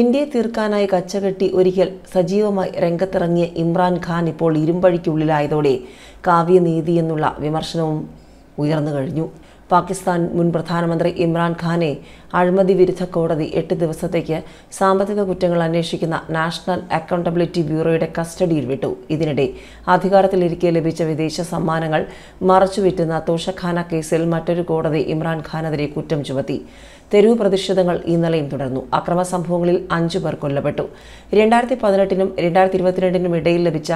ഇന്ത്യയെ തീർക്കാനായി കച്ചകെട്ടി ഒരിക്കൽ സജീവമായി രംഗത്തിറങ്ങിയ ഇമ്രാൻ ഖാൻ ഇപ്പോൾ ഇരുമ്പഴിക്കുള്ളിലായതോടെ കാവ്യനീതി എന്നുള്ള വിമർശനവും ഉയർന്നു കഴിഞ്ഞു പാകിസ്ഥാൻ മുൻ പ്രധാനമന്ത്രി ഇമ്രാൻഖാനെ അഴിമതി വിരുദ്ധ കോടതി എട്ട് ദിവസത്തേക്ക് സാമ്പത്തിക കുറ്റങ്ങൾ അന്വേഷിക്കുന്ന നാഷണൽ അക്കൗണ്ടബിലിറ്റി ബ്യൂറോയുടെ കസ്റ്റഡിയിൽ വിട്ടു ഇതിനിടെ അധികാരത്തിലിരിക്കെ ലഭിച്ച വിദേശ സമ്മാനങ്ങൾ മറച്ചുവിറ്റുന്ന തോഷഖാന കേസിൽ മറ്റൊരു കോടതി ഇമ്രാൻഖാനെതിരെ കുറ്റം ചുമത്തി തെരുവ് പ്രതിഷേധങ്ങൾ ഇന്നലെയും തുടർന്നു അക്രമ സംഭവങ്ങളിൽ അഞ്ചു പേർ കൊല്ലപ്പെട്ടു രണ്ടായിരത്തി പതിനെട്ടിനും രണ്ടായിരത്തി ഇരുപത്തിരണ്ടിനും ഇടയിൽ ലഭിച്ച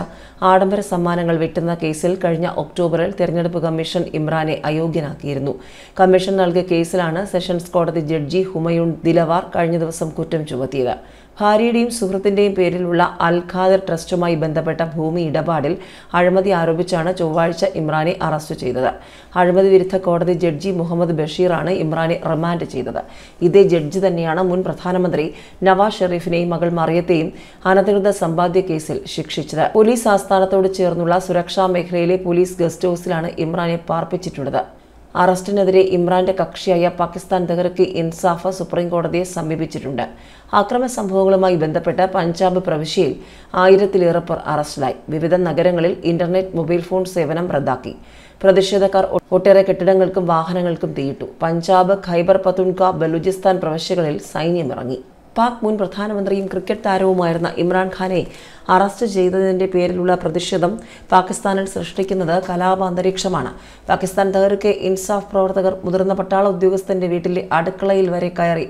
ആഡംബര സമ്മാനങ്ങൾ വെട്ടുന്ന കേസിൽ കഴിഞ്ഞ ഒക്ടോബറിൽ തെരഞ്ഞെടുപ്പ് കമ്മീഷൻ ഇമ്രാനെ അയോഗ്യനാക്കിയിരുന്നു കമ്മീഷൻ നൽകിയ കേസിലാണ് സെഷൻസ് കോടതി ജഡ്ജി ഹുമയൂൺ ദിലവാർ കഴിഞ്ഞ ദിവസം കുറ്റം ചുമത്തിയത് ഭാര്യയുടെയും സുഹൃത്തിന്റെയും പേരിലുള്ള അൽ ഖാദർ ട്രസ്റ്റുമായി ബന്ധപ്പെട്ട ഭൂമി ഇടപാടിൽ അഴിമതി ആരോപിച്ചാണ് ചൊവ്വാഴ്ച ഇമ്രാനെ അറസ്റ്റ് ചെയ്തത് അഴിമതി വിരുദ്ധ കോടതി ജഡ്ജി മുഹമ്മദ് ബഷീറാണ് ഇമ്രാനെ റിമാൻഡ് ചെയ്തത് ഇതേ ജഡ്ജി തന്നെയാണ് മുൻ പ്രധാനമന്ത്രി നവാസ് ഷെറീഫിനെയും മകൾ മറിയത്തെയും അനധികൃത സമ്പാദ്യ കേസിൽ ശിക്ഷിച്ചത് പോലീസ് ആസ്ഥാനത്തോട് ചേർന്നുള്ള സുരക്ഷാ മേഖലയിലെ പോലീസ് ഗസ്റ്റ് ഹൌസിലാണ് ഇമ്രാനെ പാർപ്പിച്ചിട്ടുള്ളത് അറസ്റ്റിനെതിരെ ഇമ്രാന്റെ കക്ഷിയായ പാകിസ്ഥാൻ തകർക്ക് ഇൻസാഫ് സുപ്രീം കോടതിയെ സമീപിച്ചിട്ടുണ്ട് അക്രമ സംഭവങ്ങളുമായി ബന്ധപ്പെട്ട് പഞ്ചാബ് പ്രവിശ്യയിൽ ആയിരത്തിലേറെ പേർ അറസ്റ്റിലായി വിവിധ നഗരങ്ങളിൽ ഇന്റർനെറ്റ് മൊബൈൽ ഫോൺ സേവനം റദ്ദാക്കി പ്രതിഷേധക്കാർ ഒട്ടേറെ കെട്ടിടങ്ങൾക്കും വാഹനങ്ങൾക്കും തീയിട്ടു പഞ്ചാബ് ഖൈബർ പതുൻക ബലൂചിസ്ഥാൻ പ്രവിശ്യകളിൽ സൈന്യമിറങ്ങി പാക് മുൻ പ്രധാനമന്ത്രിയും ക്രിക്കറ്റ് താരവുമായിരുന്ന ഇമ്രാൻഖാനെ അറസ്റ്റ് ചെയ്തതിന്റെ പേരിലുള്ള പ്രതിഷേധം പാകിസ്ഥാനിൽ സൃഷ്ടിക്കുന്നത് കലാപ അന്തരീക്ഷമാണ് പാകിസ്ഥാൻ തഹറിക്ക് ഇൻസാഫ് പ്രവർത്തകർ മുതിർന്ന പട്ടാള ഉദ്യോഗസ്ഥന്റെ വീട്ടിലെ അടുക്കളയിൽ വരെ കയറി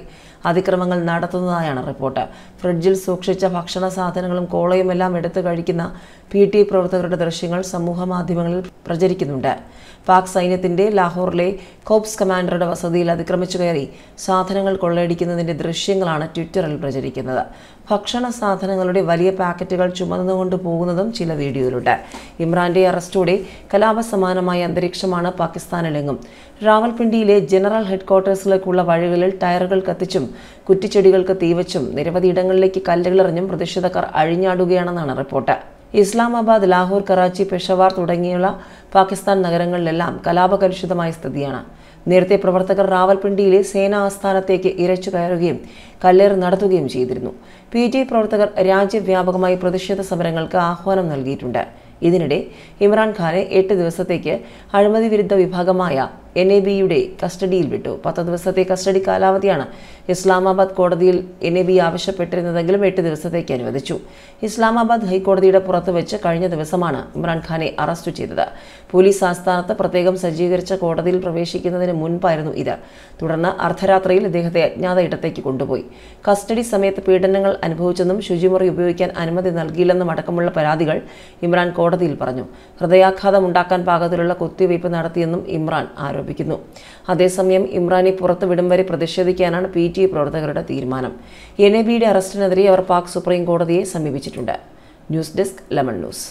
അതിക്രമങ്ങൾ നടത്തുന്നതായാണ് റിപ്പോർട്ട് ഫ്രിഡ്ജിൽ സൂക്ഷിച്ച ഭക്ഷണ സാധനങ്ങളും കോളയും എല്ലാം എടുത്തു കഴിക്കുന്ന പി ടി പ്രവർത്തകരുടെ ദൃശ്യങ്ങൾ സമൂഹ മാധ്യമങ്ങളിൽ പ്രചരിക്കുന്നുണ്ട് പാക് സൈന്യത്തിന്റെ ലാഹോറിലെ കോപ്സ് കമാൻഡറുടെ വസതിയിൽ അതിക്രമിച്ചു കയറി സാധനങ്ങൾ കൊള്ളയടിക്കുന്നതിന്റെ ദൃശ്യങ്ങളാണ് ട്വിറ്ററിൽ പ്രചരിക്കുന്നത് ഭക്ഷണ സാധനങ്ങളുടെ വലിയ പാക്കറ്റുകൾ ചുമന്നുകൊണ്ട് പോകുന്നതും ചില വീഡിയോയിലുണ്ട് ഇമ്രാന്റെ അറസ്റ്റോടെ സമാനമായ അന്തരീക്ഷമാണ് പാകിസ്ഥാനിലെങ്ങും റാവൽപിണ്ടിയിലെ ജനറൽ ഹെഡ്ക്വാർട്ടേഴ്സിലേക്കുള്ള വഴികളിൽ ടയറുകൾ കത്തിച്ചും കുറ്റിച്ചെടികൾക്ക് തീവച്ചും ഇടങ്ങളിലേക്ക് കല്ലുകളെറിഞ്ഞും പ്രതിഷേധക്കാർ അഴിഞ്ഞാടുകയാണെന്നാണ് റിപ്പോർട്ട് ഇസ്ലാമാബാദ് ലാഹോർ കറാച്ചി പെഷവാർ തുടങ്ങിയുള്ള പാകിസ്ഥാൻ നഗരങ്ങളിലെല്ലാം കലാപകലുഷിതമായ സ്ഥിതിയാണ് നേരത്തെ പ്രവർത്തകർ റാവൽപിണ്ടിയിലെ സേനാ ആസ്ഥാനത്തേക്ക് ഇരച്ചു കയറുകയും കല്ലേറ് നടത്തുകയും ചെയ്തിരുന്നു പി ടി പ്രവർത്തകർ രാജ്യവ്യാപകമായി പ്രതിഷേധ സമരങ്ങൾക്ക് ആഹ്വാനം നൽകിയിട്ടുണ്ട് ഇതിനിടെ ഇമ്രാൻഖാനെ എട്ട് ദിവസത്തേക്ക് അഴിമതി വിരുദ്ധ വിഭാഗമായ എൻ എ ബിയുടെ കസ്റ്റഡിയിൽ വിട്ടു പത്ത് ദിവസത്തെ കസ്റ്റഡി കാലാവധിയാണ് ഇസ്ലാമാബാദ് കോടതിയിൽ എൻ എ ബി ആവശ്യപ്പെട്ടിരുന്നതെങ്കിലും എട്ട് ദിവസത്തേക്ക് അനുവദിച്ചു ഇസ്ലാമാബാദ് ഹൈക്കോടതിയുടെ പുറത്ത് വെച്ച് കഴിഞ്ഞ ദിവസമാണ് ഇമ്രാൻഖാനെ അറസ്റ്റ് ചെയ്തത് പോലീസ് ആസ്ഥാനത്ത് പ്രത്യേകം സജ്ജീകരിച്ച കോടതിയിൽ പ്രവേശിക്കുന്നതിന് മുൻപായിരുന്നു ഇത് തുടർന്ന് അർദ്ധരാത്രിയിൽ ഇദ്ദേഹത്തെ അജ്ഞാത ഇടത്തേക്ക് കൊണ്ടുപോയി കസ്റ്റഡി സമയത്ത് പീഡനങ്ങൾ അനുഭവിച്ചെന്നും ശുചിമുറി ഉപയോഗിക്കാൻ അനുമതി നൽകിയില്ലെന്നും അടക്കമുള്ള പരാതികൾ ഇമ്രാൻ കോടതിയിൽ പറഞ്ഞു ഹൃദയാഘാതം ഉണ്ടാക്കാൻ പാകത്തിലുള്ള കുത്തിവയ്പ് നടത്തിയെന്നും ഇമ്രാൻ ആരോപിക്കുന്നു അതേസമയം ഇമ്രാനെ പുറത്തുവിടും വരെ പ്രതിഷേധിക്കാനാണ് പി ടി പ്രവർത്തകരുടെ തീരുമാനം എൻ എ ബിയുടെ അറസ്റ്റിനെതിരെ അവർ പാക് സുപ്രീം കോടതിയെ സമീപിച്ചിട്ടുണ്ട് ന്യൂസ് ഡെസ്ക് ലെമൺ ന്യൂസ്